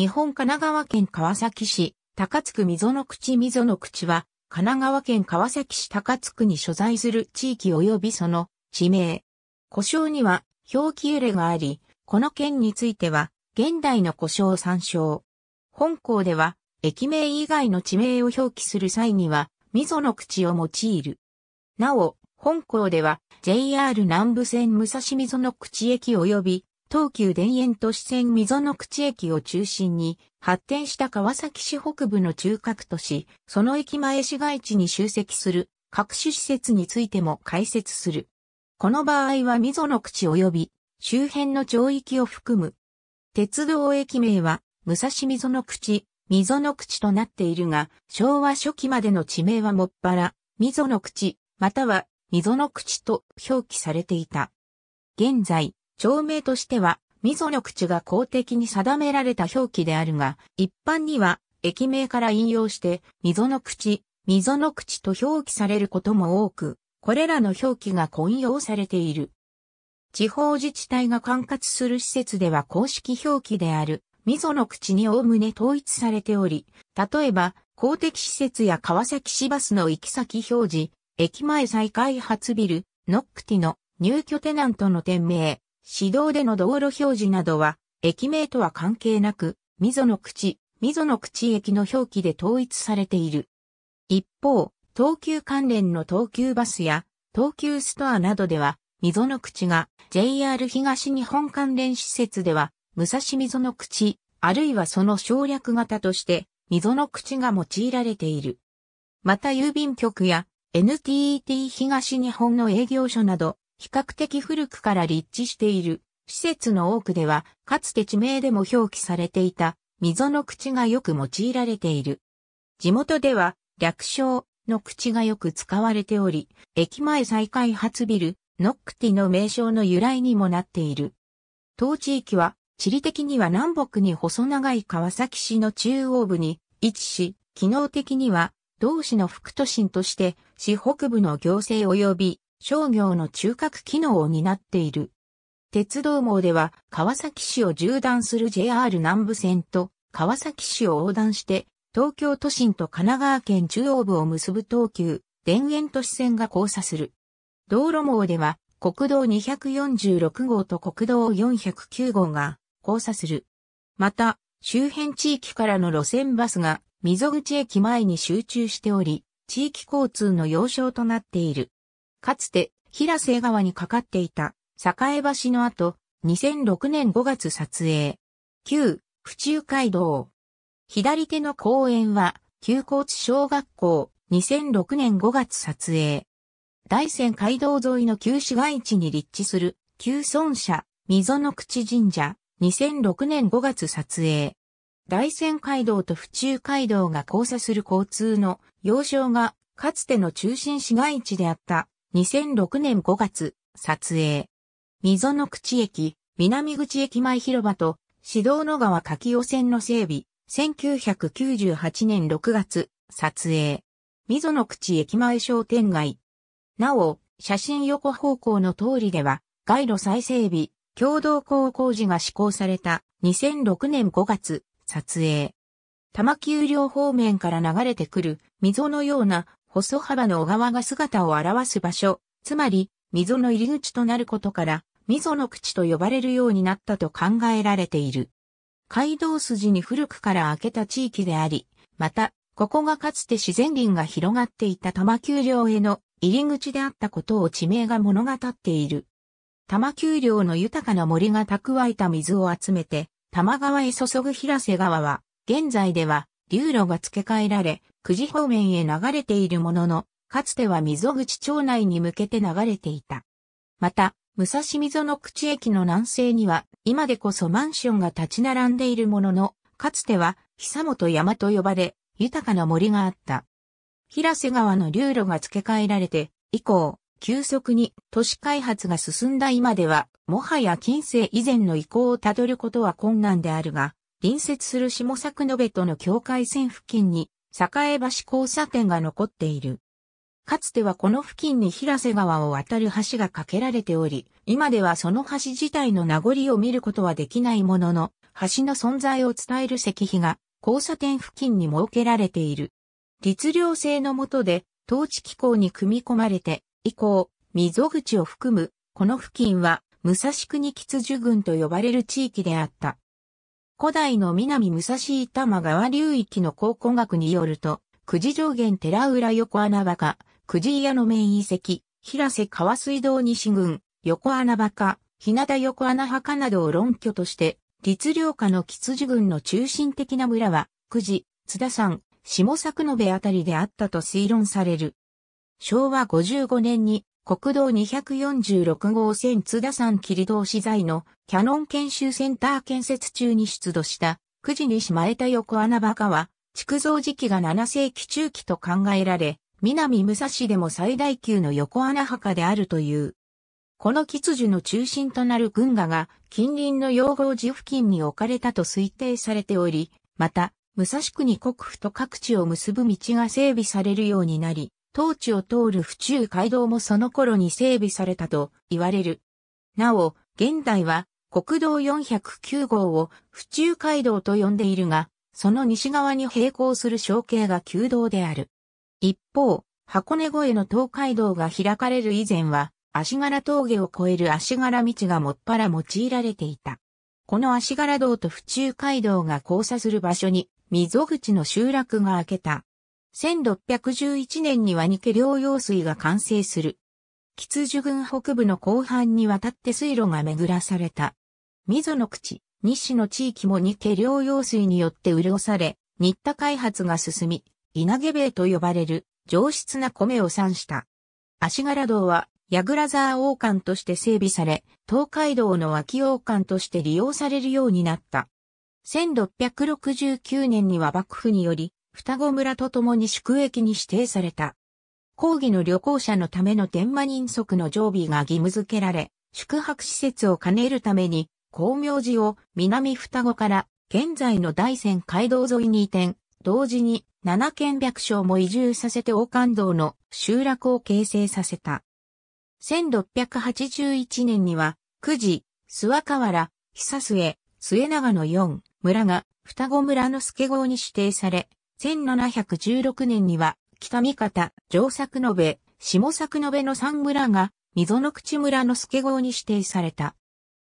日本神奈川県川崎市、高津区溝の口溝の口は、神奈川県川崎市高津区に所在する地域及びその地名。故障には表記揺れがあり、この件については、現代の故障を参照。本校では、駅名以外の地名を表記する際には、溝の口を用いる。なお、本校では、JR 南部線武蔵溝の口駅及び東急田園都市線溝の口駅を中心に発展した川崎市北部の中核都市、その駅前市街地に集積する各種施設についても開設する。この場合は溝の口及び周辺の町域を含む。鉄道駅名は武蔵溝の口、溝の口となっているが、昭和初期までの地名はもっぱら、溝の口、または溝の口と表記されていた。現在、町名としては、溝の口が公的に定められた表記であるが、一般には、駅名から引用して、溝の口、溝の口と表記されることも多く、これらの表記が混用されている。地方自治体が管轄する施設では公式表記である、溝の口におおむね統一されており、例えば、公的施設や川崎市バスの行き先表示、駅前再開発ビル、ノックティの入居テナントの店名、指導での道路表示などは、駅名とは関係なく、溝の口、溝の口駅の表記で統一されている。一方、東急関連の東急バスや東急ストアなどでは、溝の口が JR 東日本関連施設では、武蔵溝の口、あるいはその省略型として、溝の口が用いられている。また郵便局や NTT 東日本の営業所など、比較的古くから立地している。施設の多くでは、かつて地名でも表記されていた、溝の口がよく用いられている。地元では、略称の口がよく使われており、駅前再開発ビル、ノックティの名称の由来にもなっている。当地域は、地理的には南北に細長い川崎市の中央部に位置し、機能的には、同市の副都心として、市北部の行政及び商業の中核機能を担っている。鉄道網では川崎市を縦断する JR 南部線と川崎市を横断して東京都心と神奈川県中央部を結ぶ東急田園都市線が交差する。道路網では国道246号と国道409号が交差する。また、周辺地域からの路線バスが溝口駅前に集中しており、地域交通の要衝となっている。かつて、平瀬川にかかっていた、栄橋の後、2006年5月撮影。旧、府中街道。左手の公園は、旧高知小学校、2006年5月撮影。大仙街道沿いの旧市街地に立地する、旧村社、溝の口神社、2006年5月撮影。大仙街道と府中街道が交差する交通の要衝が、かつての中心市街地であった2006年5月、撮影。溝の口駅、南口駅前広場と、指導の川柿尾線の整備、1998年6月、撮影。溝の口駅前商店街。なお、写真横方向の通りでは、街路再整備、共同工工事が施行された2006年5月、撮影。玉摩丘陵方面から流れてくる溝のような細幅の小川が姿を現す場所、つまり、溝の入り口となることから、溝の口と呼ばれるようになったと考えられている。街道筋に古くから開けた地域であり、また、ここがかつて自然林が広がっていた多摩丘陵への入り口であったことを地名が物語っている。多摩丘陵の豊かな森が蓄えた水を集めて、多摩川へ注ぐ平瀬川は、現在では流路が付け替えられ、久慈方面へ流れているものの、かつては溝口町内に向けて流れていた。また、武蔵溝の口駅の南西には、今でこそマンションが立ち並んでいるものの、かつては、久本山と呼ばれ、豊かな森があった。平瀬川の流路が付け替えられて、以降、急速に都市開発が進んだ今では、もはや近世以前の遺構をたどることは困難であるが、隣接する下作延との境界線付近に栄橋交差点が残っている。かつてはこの付近に平瀬川を渡る橋が架けられており、今ではその橋自体の名残を見ることはできないものの、橋の存在を伝える石碑が交差点付近に設けられている。律令制の下で、統治機構に組み込まれて、以降、溝口を含む、この付近は、武蔵国吉樹郡と呼ばれる地域であった。古代の南武蔵板間川流域の考古学によると、久慈上限寺浦横穴場か、久慈屋の面遺跡、平瀬川水道西郡、横穴場か、日向横穴墓かなどを論拠として、律令下の吉次郡の中心的な村は、久慈、津田山、下作延あたりであったと推論される。昭和55年に国道246号線津田山切道資材のキャノン研修センター建設中に出土した、9時にしまえた横穴墓は、築造時期が7世紀中期と考えられ、南武蔵でも最大級の横穴墓であるという。この吉樹の中心となる群馬が近隣の養護寺付近に置かれたと推定されており、また、武蔵国国府と各地を結ぶ道が整備されるようになり、当地を通る府中街道もその頃に整備されたと言われる。なお、現代は国道409号を府中街道と呼んでいるが、その西側に並行する小径が旧道である。一方、箱根越えの東海道が開かれる以前は、足柄峠を越える足柄道がもっぱら用いられていた。この足柄道と府中街道が交差する場所に、溝口の集落が開けた。1611年にはニケ両用水が完成する。吉樹郡北部の後半にわたって水路が巡らされた。溝の口、西の地域もニケ両用水によって潤され、新田開発が進み、稲毛米と呼ばれる上質な米を産した。足柄道は、矢倉沢王冠として整備され、東海道の脇王冠として利用されるようになった。1669年には幕府により、双子村と共に宿駅に指定された。講義の旅行者のための天満人足の常備が義務付けられ、宿泊施設を兼ねるために、光明寺を南双子から現在の大仙街道沿いに移転、同時に七県百姓も移住させて王冠道の集落を形成させた。1681年には、九時、諏訪河原、久末、末長の4村が双子村の助郷に指定され、1716年には、北三方、上作延べ、下作延の三村が、溝の口村の助郷に指定された。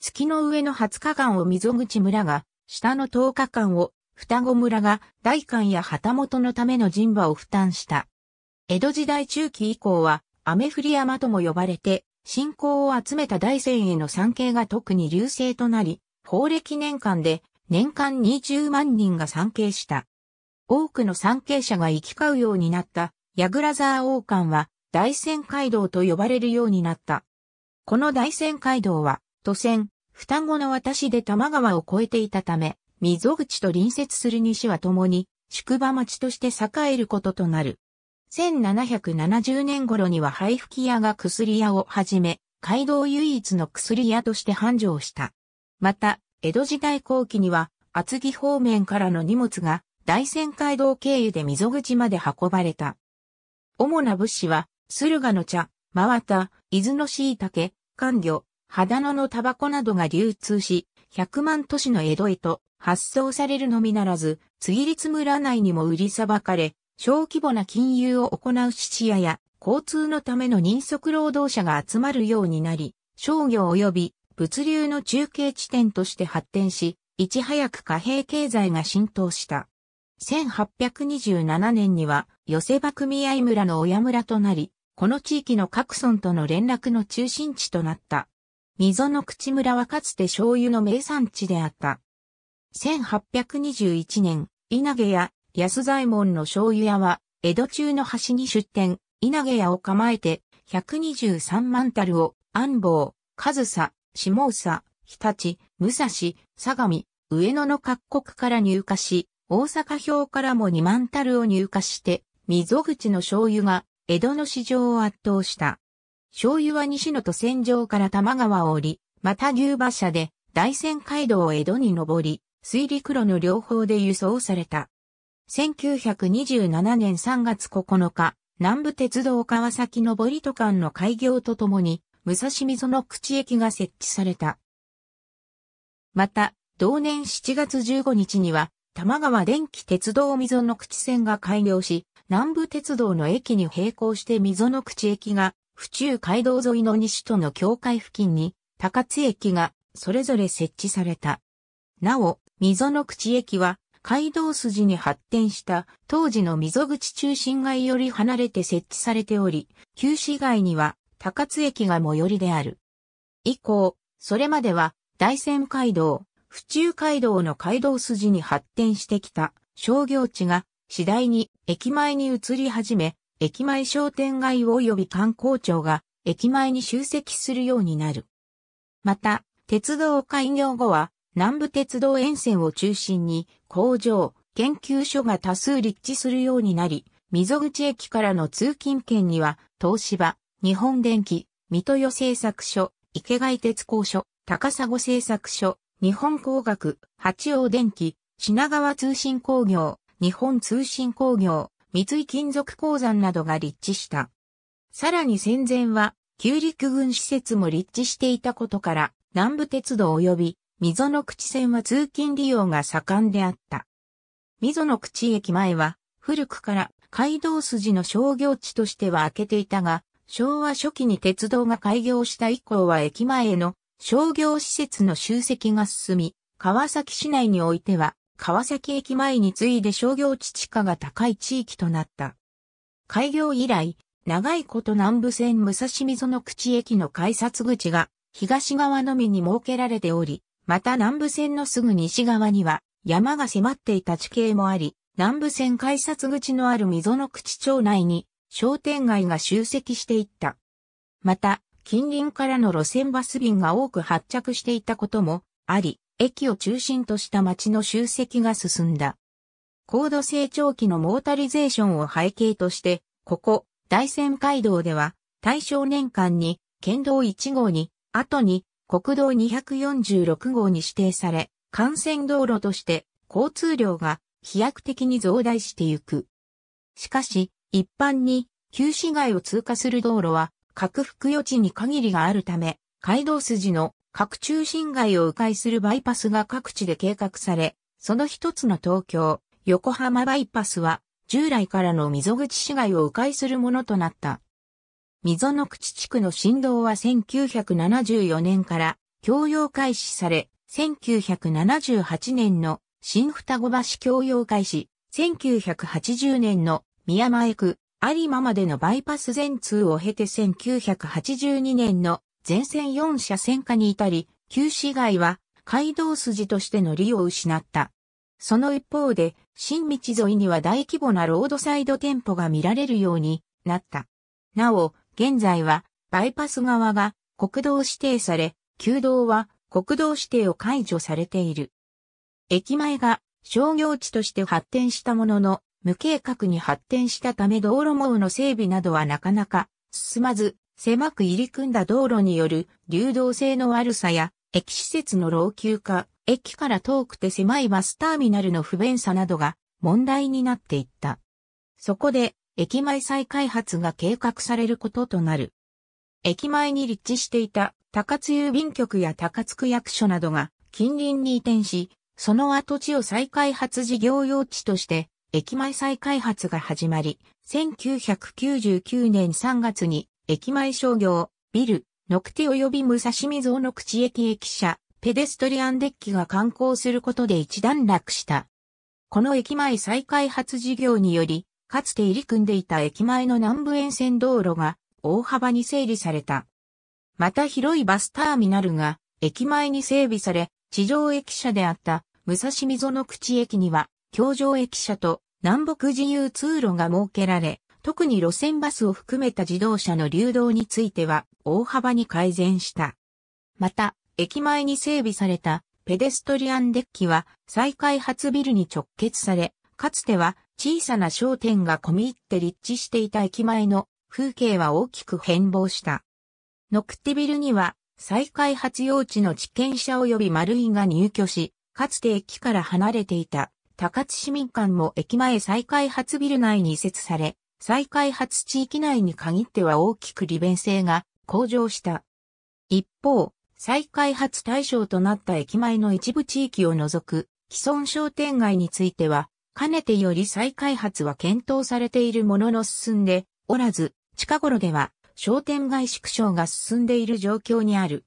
月の上の20日間を溝口村が、下の10日間を、双子村が、大官や旗本のための人馬を負担した。江戸時代中期以降は、雨降り山とも呼ばれて、信仰を集めた大戦への参詣が特に流星となり、法暦年間で年間20万人が参詣した。多くの参詣者が行き交うようになった、ヤグラザー王冠は、大仙街道と呼ばれるようになった。この大仙街道は、都仙、双子の私で多摩川を越えていたため、溝口と隣接する西は共に、宿場町として栄えることとなる。1770年頃には廃吹屋が薬屋をはじめ、街道唯一の薬屋として繁盛した。また、江戸時代後期には、厚木方面からの荷物が大仙街道経由で溝口まで運ばれた。主な物資は、駿河の茶、真綿、伊豆の椎茸、甘魚、肌野のタバコなどが流通し、100万都市の江戸へと発送されるのみならず、次立村内にも売りさばかれ、小規模な金融を行う質屋や交通のための人足労働者が集まるようになり、商業及び物流の中継地点として発展し、いち早く貨幣経済が浸透した。1827年には、寄せ場組合村の親村となり、この地域の各村との連絡の中心地となった。溝の口村はかつて醤油の名産地であった。1821年、稲毛屋、安左衛門の醤油屋は、江戸中の橋に出店、稲毛屋を構えて、123万樽を、安房、上総、下総、日立、武蔵、相模、上野の各国から入荷し、大阪表からも二万樽を入荷して、溝口の醤油が江戸の市場を圧倒した。醤油は西野と戦場から玉川を降り、また牛馬車で大仙街道を江戸に登り、水陸路の両方で輸送された。1927年3月9日、南部鉄道川崎登戸間の開業とともに、武蔵溝の口駅が設置された。また、同年7月15日には、玉川電気鉄道溝の口線が開業し、南部鉄道の駅に並行して溝の口駅が、府中街道沿いの西との境界付近に、高津駅がそれぞれ設置された。なお、溝の口駅は、街道筋に発展した当時の溝口中心街より離れて設置されており、旧市街には高津駅が最寄りである。以降、それまでは大仙街道、府中街道の街道筋に発展してきた商業地が次第に駅前に移り始め、駅前商店街及び観光庁が駅前に集積するようになる。また、鉄道開業後は南部鉄道沿線を中心に工場、研究所が多数立地するようになり、溝口駅からの通勤圏には東芝、日本電機、水戸予製作所、池外鉄工所、高砂製作所、日本工学、八王電機、品川通信工業、日本通信工業、三井金属鉱山などが立地した。さらに戦前は、旧陸軍施設も立地していたことから、南部鉄道及び、溝の口線は通勤利用が盛んであった。溝の口駅前は、古くから街道筋の商業地としては開けていたが、昭和初期に鉄道が開業した以降は駅前への商業施設の集積が進み、川崎市内においては、川崎駅前に次いで商業地地価が高い地域となった。開業以来、長いこと南部線武蔵溝の口駅の改札口が東側のみに設けられており、また南部線のすぐ西側には山が迫っていた地形もあり、南部線改札口のある溝の口町内に商店街が集積していった。また、近隣からの路線バス便が多く発着していたこともあり、駅を中心とした街の集積が進んだ。高度成長期のモータリゼーションを背景として、ここ、大仙街道では、大正年間に、県道1号に、後に、国道246号に指定され、幹線道路として、交通量が飛躍的に増大してゆく。しかし、一般に、旧市街を通過する道路は、拡幅余地に限りがあるため、街道筋の各中心街を迂回するバイパスが各地で計画され、その一つの東京、横浜バイパスは、従来からの溝口市街を迂回するものとなった。溝の口地区の振動は1974年から共用開始され、1978年の新双子橋共用開始、1980年の宮前区、有馬までのバイパス全通を経て1982年の全線4車線化に至り、旧市街は街道筋としての利を失った。その一方で、新道沿いには大規模なロードサイド店舗が見られるようになった。なお、現在は、バイパス側が国道指定され、旧道は国道指定を解除されている。駅前が商業地として発展したものの、無計画に発展したため道路網の整備などはなかなか進まず、狭く入り組んだ道路による流動性の悪さや、駅施設の老朽化、駅から遠くて狭いバスターミナルの不便さなどが問題になっていった。そこで、駅前再開発が計画されることとなる。駅前に立地していた高津郵便局や高津区役所などが近隣に移転し、その跡地を再開発事業用地として駅前再開発が始まり、1999年3月に駅前商業、ビル、ノクテ及び武蔵水尾の口駅駅舎、ペデストリアンデッキが観光することで一段落した。この駅前再開発事業により、かつて入り組んでいた駅前の南部沿線道路が大幅に整理された。また広いバスターミナルが駅前に整備され、地上駅舎であった武蔵溝の口駅には、京上駅舎と南北自由通路が設けられ、特に路線バスを含めた自動車の流動については大幅に改善した。また、駅前に整備されたペデストリアンデッキは再開発ビルに直結され、かつては小さな商店が込み入って立地していた駅前の風景は大きく変貌した。ノクティビルには再開発用地の地権者及び丸いが入居し、かつて駅から離れていた高津市民館も駅前再開発ビル内に移設され、再開発地域内に限っては大きく利便性が向上した。一方、再開発対象となった駅前の一部地域を除く既存商店街については、かねてより再開発は検討されているものの進んでおらず、近頃では商店街縮小が進んでいる状況にある。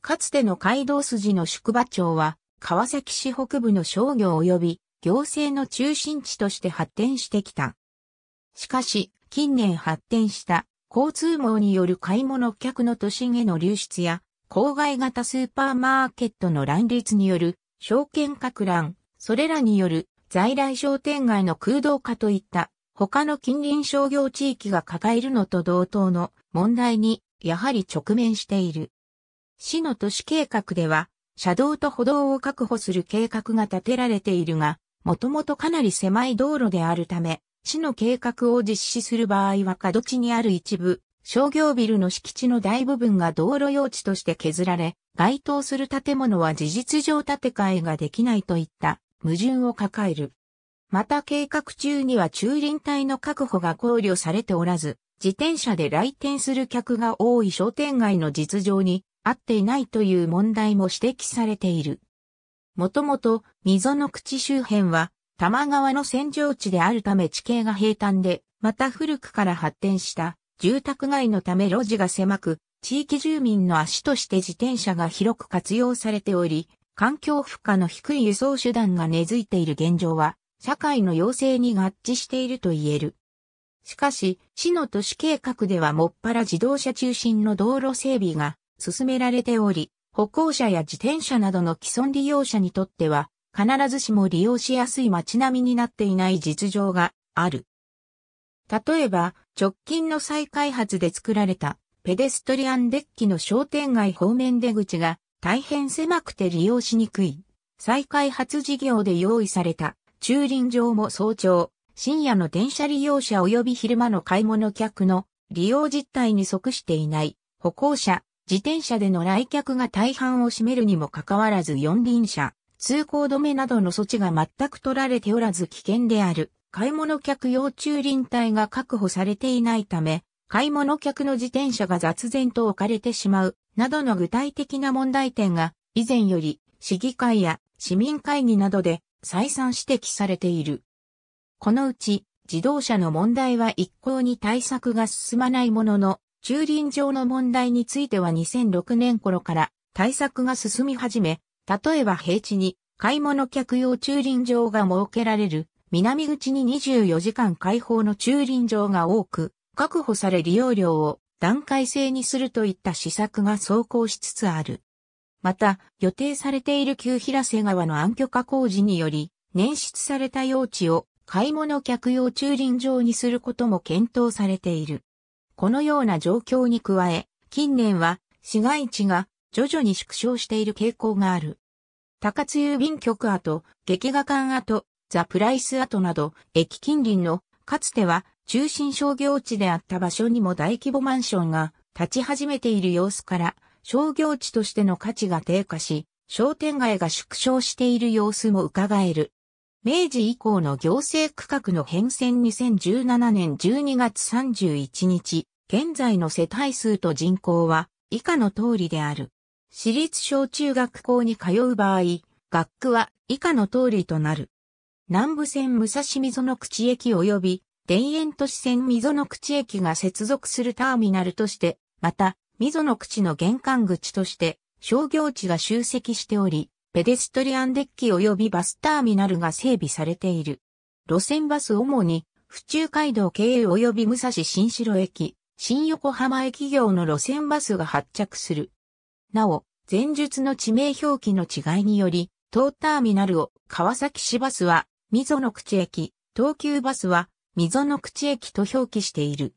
かつての街道筋の宿場町は、川崎市北部の商業及び行政の中心地として発展してきた。しかし、近年発展した交通網による買い物客の都心への流出や、郊外型スーパーマーケットの乱立による証券拡乱、それらによる在来商店街の空洞化といった他の近隣商業地域が抱えるのと同等の問題にやはり直面している。市の都市計画では、車道と歩道を確保する計画が立てられているが、もともとかなり狭い道路であるため、市の計画を実施する場合は角地にある一部、商業ビルの敷地の大部分が道路用地として削られ、該当する建物は事実上建て替えができないといった矛盾を抱える。また計画中には駐輪帯の確保が考慮されておらず、自転車で来店する客が多い商店街の実情に合っていないという問題も指摘されている。もともと溝の口周辺は多摩川の扇状地であるため地形が平坦で、また古くから発展した住宅街のため路地が狭く、地域住民の足として自転車が広く活用されており、環境負荷の低い輸送手段が根付いている現状は、社会の要請に合致していると言える。しかし、市の都市計画ではもっぱら自動車中心の道路整備が進められており、歩行者や自転車などの既存利用者にとっては、必ずしも利用しやすい街並みになっていない実情がある。例えば、直近の再開発で作られたペデストリアンデッキの商店街方面出口が大変狭くて利用しにくい。再開発事業で用意された駐輪場も早朝、深夜の電車利用者及び昼間の買い物客の利用実態に即していない歩行者、自転車での来客が大半を占めるにもかかわらず四輪車、通行止めなどの措置が全く取られておらず危険である。買い物客用駐輪帯が確保されていないため、買い物客の自転車が雑然と置かれてしまう、などの具体的な問題点が、以前より、市議会や市民会議などで再三指摘されている。このうち、自動車の問題は一向に対策が進まないものの、駐輪場の問題については2006年頃から対策が進み始め、例えば平地に買い物客用駐輪場が設けられる南口に24時間開放の駐輪場が多く、確保され利用料を段階制にするといった施策が走行しつつある。また、予定されている旧平瀬川の暗渠化工事により、捻出された用地を買い物客用駐輪場にすることも検討されている。このような状況に加え、近年は市街地が徐々に縮小している傾向がある。高津郵便局跡、劇画館跡、ザ・プライス跡など、駅近隣の、かつては中心商業地であった場所にも大規模マンションが立ち始めている様子から、商業地としての価値が低下し、商店街が縮小している様子も伺える。明治以降の行政区画の変遷2017年12月31日、現在の世帯数と人口は以下の通りである。私立小中学校に通う場合、学区は以下の通りとなる。南部線武蔵溝の口駅及び田園都市線溝の口駅が接続するターミナルとして、また溝の口の玄関口として商業地が集積しており、ペデストリアンデッキ及びバスターミナルが整備されている。路線バス主に、府中街道経由及び武蔵新城駅、新横浜駅業の路線バスが発着する。なお、前述の地名表記の違いにより、東ターミナルを川崎市バスは溝の口駅、東急バスは溝の口駅と表記している。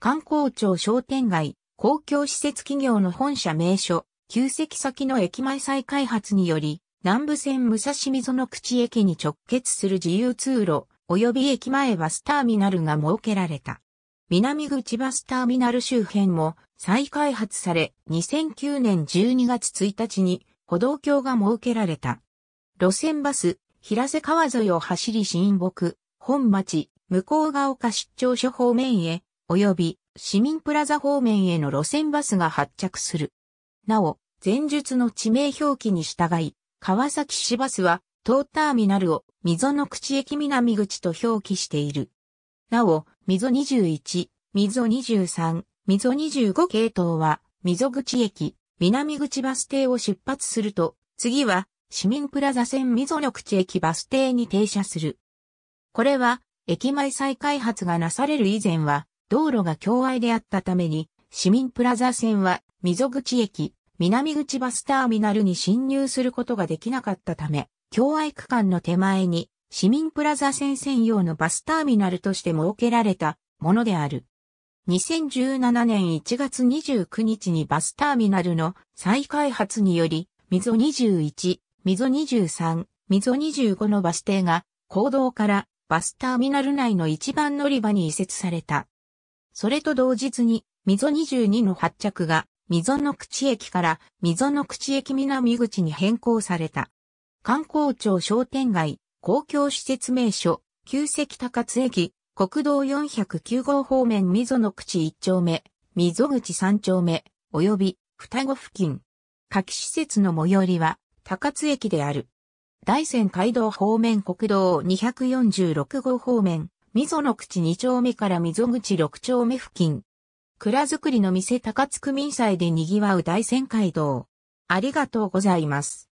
観光庁商店街、公共施設企業の本社名所、旧跡先の駅前再開発により、南武線武蔵溝の口駅に直結する自由通路、及び駅前バスターミナルが設けられた。南口バスターミナル周辺も再開発され、2009年12月1日に歩道橋が設けられた。路線バス、平瀬川沿いを走り新木、本町、向ヶ丘出張所方面へ、及び市民プラザ方面への路線バスが発着する。なお、前述の地名表記に従い、川崎市バスは、東ターミナルを溝の口駅南口と表記している。なお、溝21、溝23、溝25系統は、溝口駅、南口バス停を出発すると、次は、市民プラザ線溝の口駅バス停に停車する。これは、駅前再開発がなされる以前は、道路が狭隘であったために、市民プラザ線は、溝口駅、南口バスターミナルに侵入することができなかったため、共愛区間の手前に市民プラザ線専用のバスターミナルとして設けられたものである。2017年1月29日にバスターミナルの再開発により、溝21、溝23、溝25のバス停が、公道からバスターミナル内の一番乗り場に移設された。それと同日に、溝22の発着が溝の口駅から溝の口駅南口に変更された。観光庁商店街、公共施設名所、旧石高津駅、国道409号方面溝の口1丁目、溝口3丁目、及び双子付近。夏季施設の最寄りは高津駅である。大仙街道方面国道246号方面、溝の口2丁目から溝口6丁目付近。蔵造りの店高津区民祭で賑わう大仙街道。ありがとうございます。